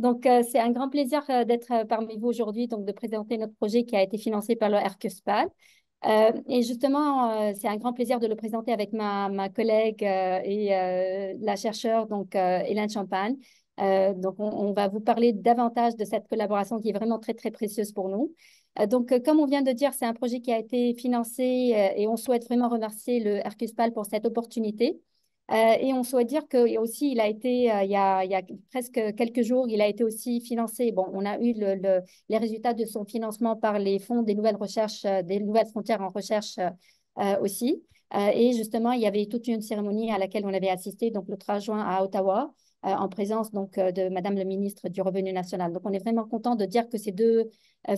Donc, euh, c'est un grand plaisir euh, d'être euh, parmi vous aujourd'hui, donc de présenter notre projet qui a été financé par le RQSPAL. et justement, c'est un grand plaisir de le présenter avec ma, collègue et la chercheure, donc Hélène Champagne. donc, on, va vous parler davantage de cette collaboration qui est vraiment très, très précieuse pour nous. donc, comme on vient de dire, c'est un projet qui a été financé et on souhaite vraiment remercier le Hercuspal pour cette opportunité euh, et on souhaite dire que aussi, il a été, euh, il, y a, presque quelques jours, il a été aussi financé. Bon, on a eu les résultats de son financement par les fonds des nouvelles recherches, euh, des nouvelles frontières en recherche aussi. et justement, il y avait toute une cérémonie à laquelle on avait assisté, donc le 3 juin à Ottawa. en présence donc de Madame le ministre du Revenu national. Donc, on est vraiment content de dire que ces deux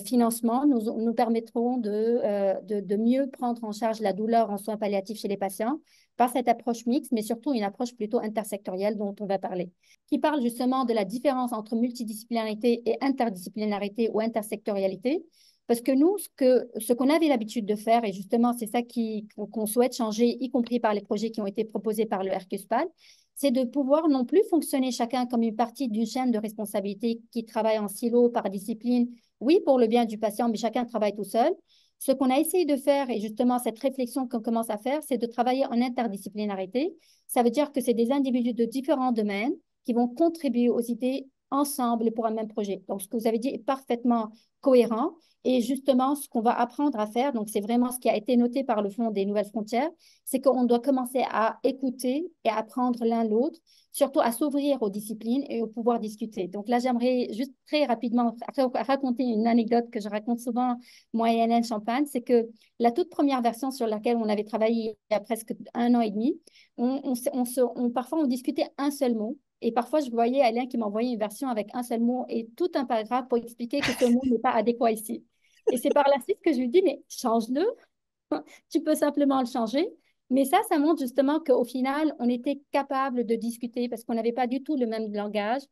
financements nous, permettront de, mieux prendre en charge la douleur en soins palliatifs chez les patients par cette approche mixte, mais surtout une approche plutôt intersectorielle dont on va parler, qui parle justement de la différence entre multidisciplinarité et interdisciplinarité ou intersectorialité. Parce que nous, ce qu'on ce avait l'habitude de faire, et justement c'est ça qu'on souhaite changer, y compris par les projets qui ont été proposés par le RQSPAD, c'est de pouvoir non plus fonctionner chacun comme une partie d'une chaîne de responsabilité qui travaille en silo, par discipline, oui, pour le bien du patient, mais chacun travaille tout seul, ce qu'on a essayé de faire, et justement cette réflexion qu'on commence à faire, c'est de travailler en interdisciplinarité. Ça veut dire que c'est des individus de différents domaines qui vont contribuer aux idées ensemble pour un même projet. Donc, ce que vous avez dit est parfaitement cohérent. Et justement, ce qu'on va apprendre à faire, donc c'est vraiment ce qui a été noté par le Fonds des Nouvelles Frontières, c'est qu'on doit commencer à écouter et apprendre l'un l'autre, surtout à s'ouvrir aux disciplines et au pouvoir discuter. Donc là, j'aimerais juste très rapidement raconter une anecdote que je raconte souvent, moi et Hélène Champagne, c'est que la toute première version sur laquelle on avait travaillé il y a presque un an et demi, on, parfois on discutait un seul mot et parfois, je voyais Alain qui m'envoyait une version avec un seul mot et tout un paragraphe pour expliquer que ce mot n'est pas adéquat ici. Et c'est par la suite que je lui dis, mais change-le. tu peux simplement le changer. Mais ça, ça montre justement qu'au final, on était capable de discuter parce qu'on n'avait pas du tout le même langage.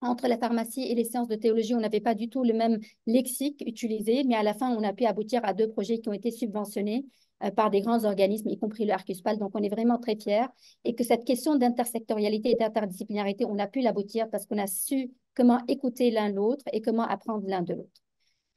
Entre la pharmacie et les sciences de théologie, on n'avait pas du tout le même lexique utilisé, mais à la fin, on a pu aboutir à deux projets qui ont été subventionnés euh, par des grands organismes, y compris le Arcuspal. Donc, on est vraiment très fiers et que cette question d'intersectorialité et d'interdisciplinarité, on a pu l'aboutir parce qu'on a su comment écouter l'un l'autre et comment apprendre l'un de l'autre.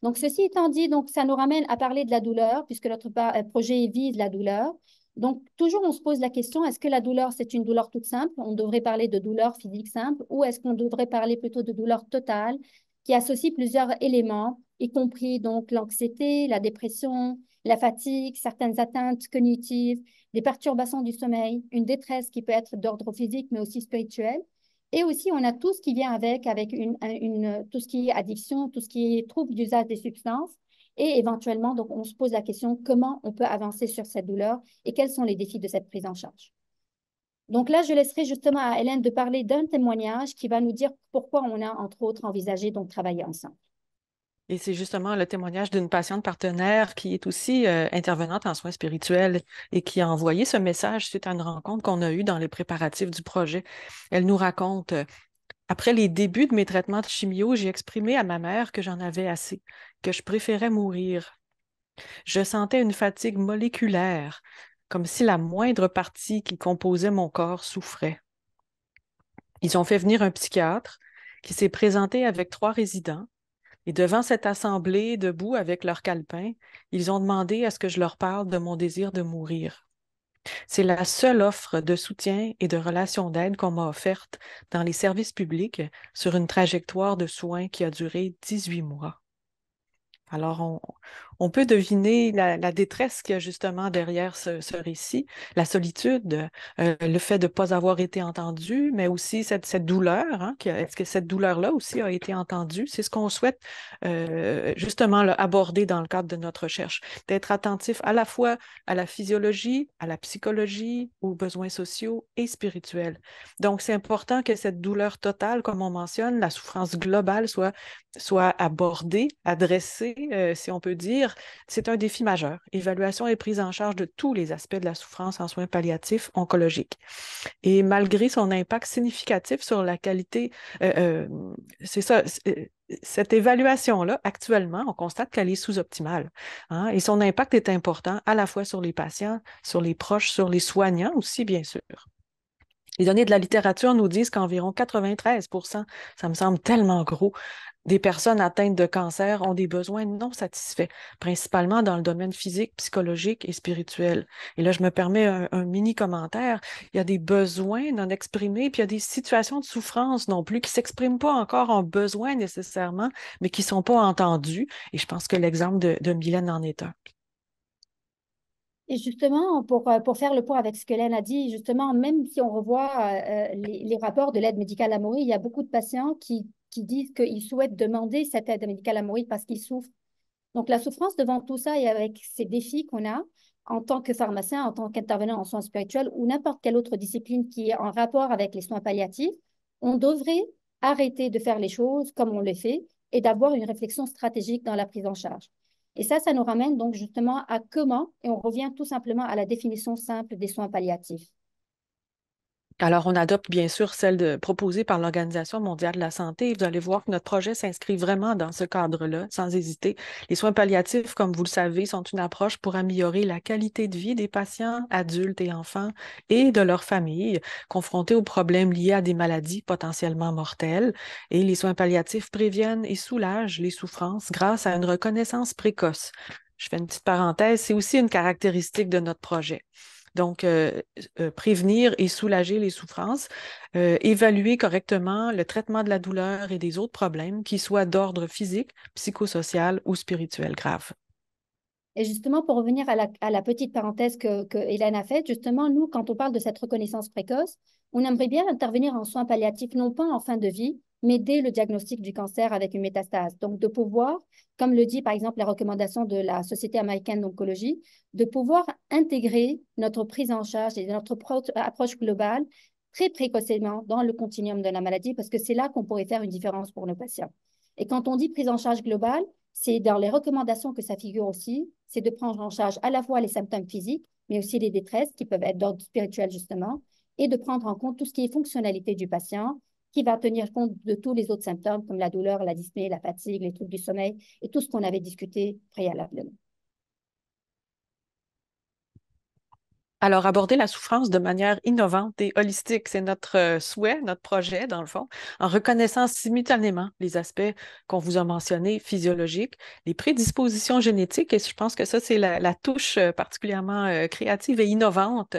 Donc, ceci étant dit, donc, ça nous ramène à parler de la douleur, puisque notre euh, projet vise la douleur. Donc, toujours, on se pose la question, est-ce que la douleur, c'est une douleur toute simple On devrait parler de douleur physique simple ou est-ce qu'on devrait parler plutôt de douleur totale qui associe plusieurs éléments, y compris donc l'anxiété, la dépression, la fatigue, certaines atteintes cognitives, des perturbations du sommeil, une détresse qui peut être d'ordre physique mais aussi spirituel. Et aussi, on a tout ce qui vient avec, avec une, une, tout ce qui est addiction, tout ce qui est trouble d'usage des substances. Et éventuellement, donc, on se pose la question comment on peut avancer sur cette douleur et quels sont les défis de cette prise en charge. Donc là, je laisserai justement à Hélène de parler d'un témoignage qui va nous dire pourquoi on a, entre autres, envisagé donc travailler ensemble. Et c'est justement le témoignage d'une patiente partenaire qui est aussi euh, intervenante en soins spirituels et qui a envoyé ce message suite à une rencontre qu'on a eue dans les préparatifs du projet. Elle nous raconte euh, Après les débuts de mes traitements de chimio, j'ai exprimé à ma mère que j'en avais assez, que je préférais mourir. Je sentais une fatigue moléculaire, comme si la moindre partie qui composait mon corps souffrait. Ils ont fait venir un psychiatre qui s'est présenté avec trois résidents et devant cette assemblée, debout avec leurs calepin, ils ont demandé à ce que je leur parle de mon désir de mourir. C'est la seule offre de soutien et de relation d'aide qu'on m'a offerte dans les services publics sur une trajectoire de soins qui a duré 18 mois. Alors, on, on peut deviner la, détresse qu'il y a justement derrière ce, récit, la solitude, euh, le fait de ne pas avoir été entendu, mais aussi cette, douleur. Hein, est-ce que cette douleur-là aussi a été entendue? C'est ce qu'on souhaite euh, justement aborder dans le cadre de notre recherche, d'être attentif à la fois à la physiologie, à la psychologie, aux besoins sociaux et spirituels. Donc, c'est important que cette douleur totale, comme on mentionne, la souffrance globale soit, abordée, adressée, euh, si on peut dire, c'est un défi majeur. Évaluation est prise en charge de tous les aspects de la souffrance en soins palliatifs oncologiques. Et malgré son impact significatif sur la qualité, euh, euh, c'est ça, euh, cette évaluation-là, actuellement, on constate qu'elle est sous-optimale. Hein, et son impact est important à la fois sur les patients, sur les proches, sur les soignants aussi, bien sûr. Les données de la littérature nous disent qu'environ 93 ça me semble tellement gros, des personnes atteintes de cancer ont des besoins non satisfaits, principalement dans le domaine physique, psychologique et spirituel. Et là, je me permets un, mini commentaire. Il y a des besoins non exprimés, puis il y a des situations de souffrance non plus qui ne s'expriment pas encore en besoin nécessairement, mais qui sont pas entendues. Et je pense que l'exemple de, de Mylène en est un. Et justement, pour, pour faire le point avec ce que qu'Hélène a dit, justement, même si on revoit euh, les, les, rapports de l'aide médicale à mourir, il y a beaucoup de patients qui qui disent qu'ils souhaitent demander cette aide médicale à mourir parce qu'ils souffrent. Donc la souffrance devant tout ça et avec ces défis qu'on a en tant que pharmacien, en tant qu'intervenant en soins spirituels ou n'importe quelle autre discipline qui est en rapport avec les soins palliatifs, on devrait arrêter de faire les choses comme on le fait et d'avoir une réflexion stratégique dans la prise en charge. Et ça, ça nous ramène donc justement à comment, et on revient tout simplement à la définition simple des soins palliatifs. Alors, on adopte bien sûr celle proposée par l'Organisation mondiale de la santé. Vous allez voir que notre projet s'inscrit vraiment dans ce cadre-là, sans hésiter. Les soins palliatifs, comme vous le savez, sont une approche pour améliorer la qualité de vie des patients, adultes et enfants, et de leurs familles, confrontés aux problèmes liés à des maladies potentiellement mortelles. Et les soins palliatifs préviennent et soulagent les souffrances grâce à une reconnaissance précoce. Je fais une petite parenthèse, c'est aussi une caractéristique de notre projet. Donc, euh, euh, prévenir et soulager les souffrances, euh, évaluer correctement le traitement de la douleur et des autres problèmes, qu'ils soient d'ordre physique, psychosocial ou spirituel grave. Et justement, pour revenir à la, petite parenthèse que, que Hélène a faite, justement, nous, quand on parle de cette reconnaissance précoce, on aimerait bien intervenir en soins palliatifs, non pas en fin de vie, mais dès le diagnostic du cancer avec une métastase. Donc, de pouvoir, comme le dit par exemple la recommandation de la Société américaine d'oncologie, de pouvoir intégrer notre prise en charge et notre approche globale très précocement dans le continuum de la maladie, parce que c'est là qu'on pourrait faire une différence pour nos patients. Et quand on dit prise en charge globale, c'est dans les recommandations que ça figure aussi, c'est de prendre en charge à la fois les symptômes physiques, mais aussi les détresses qui peuvent être d'ordre spirituel justement, et de prendre en compte tout ce qui est fonctionnalité du patient, qui va tenir compte de tous les autres symptômes comme la douleur, la dyspnée, la fatigue, les troubles du sommeil et tout ce qu'on avait discuté préalablement. Alors, aborder la souffrance de manière innovante et holistique, c'est notre euh, souhait, notre projet, dans le fond, en reconnaissant simultanément les aspects qu'on vous a mentionnés, physiologiques, les prédispositions génétiques, et je pense que ça, c'est la, touche euh, particulièrement euh, créative et innovante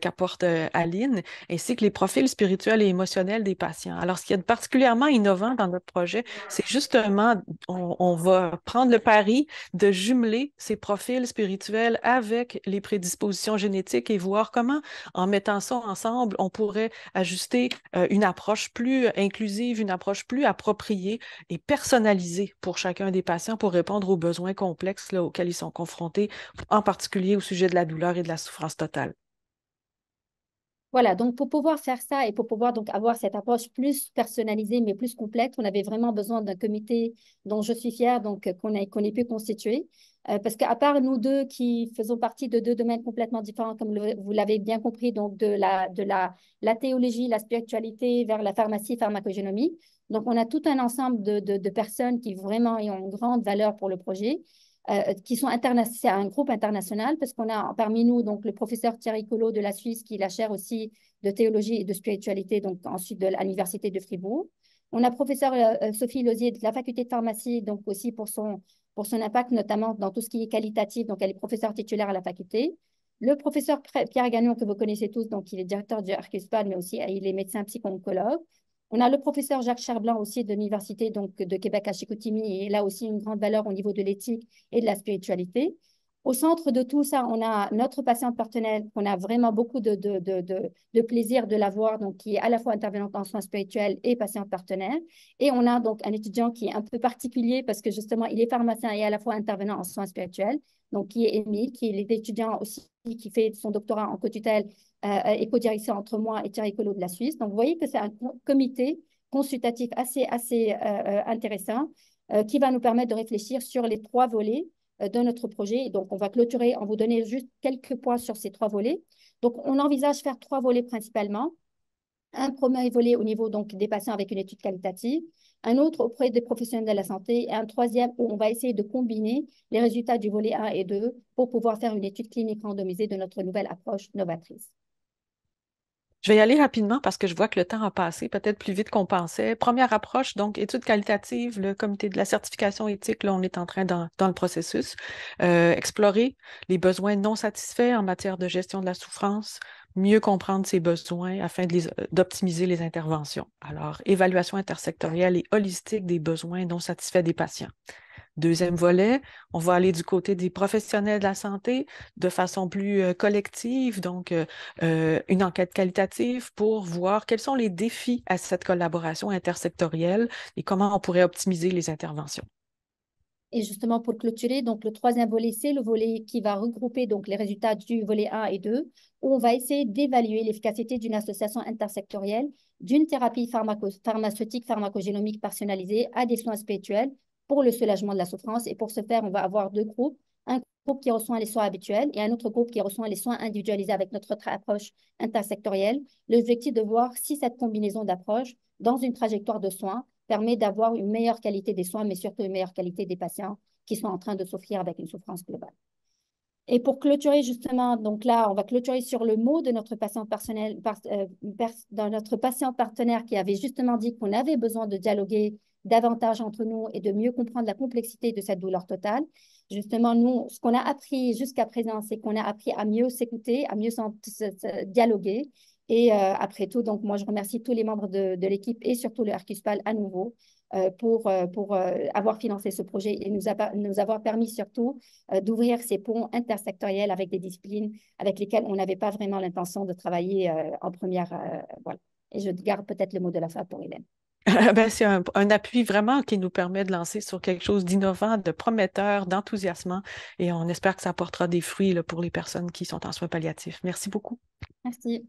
qu'apporte Aline, ainsi que les profils spirituels et émotionnels des patients. Alors, ce qui est particulièrement innovant dans notre projet, c'est justement, on, on va prendre le pari de jumeler ces profils spirituels avec les prédispositions génétiques et voir comment, en mettant ça ensemble, on pourrait ajuster euh, une approche plus euh, inclusive, une approche plus appropriée et personnalisée pour chacun des patients pour répondre aux besoins complexes auxquels ils sont confrontés, en particulier au sujet de la douleur et de la souffrance totale. Voilà, donc pour pouvoir faire ça et pour pouvoir donc avoir cette approche plus personnalisée mais plus complète, on avait vraiment besoin d'un comité dont je suis fière, donc euh, qu'on ait pu constituer. Euh, parce qu'à part nous deux qui faisons partie de deux domaines complètement différents, comme vous l'avez bien compris, donc de, la, de la, la théologie, la spiritualité vers la pharmacie, pharmacogénomie. Donc, on a tout un ensemble de, de, personnes qui vraiment ont une grande valeur pour le projet. Euh, qui sont c'est un groupe international parce qu'on a parmi nous donc le professeur Thierry Collot de la Suisse qui est la chaire aussi de théologie et de spiritualité donc ensuite de l'université de Fribourg. On a professeur euh, Sophie Lozier de la faculté de pharmacie donc aussi pour son pour son impact notamment dans tout ce qui est qualitatif. Donc, elle est professeure titulaire à la faculté. Le professeur Pierre Gagnon, que vous connaissez tous, donc il est directeur du RQSPAL, mais aussi il est médecin psychoncologue On a le professeur Jacques Charblanc aussi de l'Université donc, de Québec à Chicoutimi, et là aussi une grande valeur au niveau de l'éthique et de la spiritualité. Au centre de tout ça, on a notre patiente partenaire qu'on a vraiment beaucoup de, de, de, de plaisir de l'avoir, donc qui est à la fois intervenante en soins spirituels et patiente partenaire. Et on a donc un étudiant qui est un peu particulier parce que justement, il est pharmacien et à la fois intervenant en soins spirituels, donc qui est Émile, qui est l'étudiant aussi, qui fait son doctorat en co-tutelle euh, et co-direction entre moi et Thierry Colo de la Suisse. Donc vous voyez que c'est un comité consultatif assez, assez euh, euh, intéressant qui va nous permettre de réfléchir sur les trois volets euh, de notre projet. Donc, on va clôturer en vous donnant juste quelques points sur ces trois volets. Donc, on envisage faire trois volets principalement. Un premier volet au niveau donc, des patients avec une étude qualitative, un autre auprès des professionnels de la santé et un troisième où on va essayer de combiner les résultats du volet 1 et 2 pour pouvoir faire une étude clinique randomisée de notre nouvelle approche novatrice. Je vais y aller rapidement parce que je vois que le temps a passé, peut-être plus vite qu'on pensait. Première approche, donc étude qualitative. le comité de la certification éthique, là, on est en train dans, le processus. Euh, explorer les besoins non satisfaits en matière de gestion de la souffrance, mieux comprendre ces besoins afin euh, d'optimiser les, les interventions. Alors, évaluation intersectorielle et holistique des besoins non satisfaits des patients. Deuxième volet, on va aller du côté des professionnels de la santé de façon plus euh, collective, donc euh, euh, une enquête qualitative pour voir quels sont les défis à cette collaboration intersectorielle et comment on pourrait optimiser les interventions. Et justement, pour clôturer, donc le troisième volet, c'est le volet qui va regrouper donc les résultats du volet 1 et 2, où on va essayer d'évaluer l'efficacité d'une association intersectorielle, d'une thérapie pharmaco pharmaceutique pharmacogénomique personnalisée à des soins spirituels pour le soulagement de la souffrance. Et pour ce faire, on va avoir deux groupes. Un groupe qui reçoit les soins habituels et un autre groupe qui reçoit les soins individualisés avec notre approche intersectorielle. L'objectif de voir si cette combinaison d'approches dans une trajectoire de soins permet d'avoir une meilleure qualité des soins, mais surtout une meilleure qualité des patients qui sont en train de souffrir avec une souffrance globale. Et pour clôturer justement, donc là, on va clôturer sur le mot de notre patient personnel, dans euh, notre patient partenaire qui avait justement dit qu'on avait besoin de dialoguer davantage entre nous et de mieux comprendre la complexité de cette douleur totale. Justement, nous, ce qu'on a appris jusqu'à présent, c'est qu'on a appris à mieux s'écouter, à mieux dialoguer. Et euh, après tout, donc moi, je remercie tous les membres de, l'équipe et surtout le Arcuspal à nouveau euh, pour, euh, pour avoir financé ce projet et nous, nous avoir permis surtout d'ouvrir ces ponts intersectoriels avec des disciplines avec lesquelles on n'avait pas vraiment l'intention de travailler en première. voilà. Et je garde peut-être le mot de la fin pour Hélène. Ah, ben, c'est un, appui vraiment qui nous permet de lancer sur quelque chose d'innovant, de prometteur, d'enthousiasmant. Et on espère que ça apportera des fruits pour les personnes qui sont en soins palliatifs. Merci beaucoup. Merci.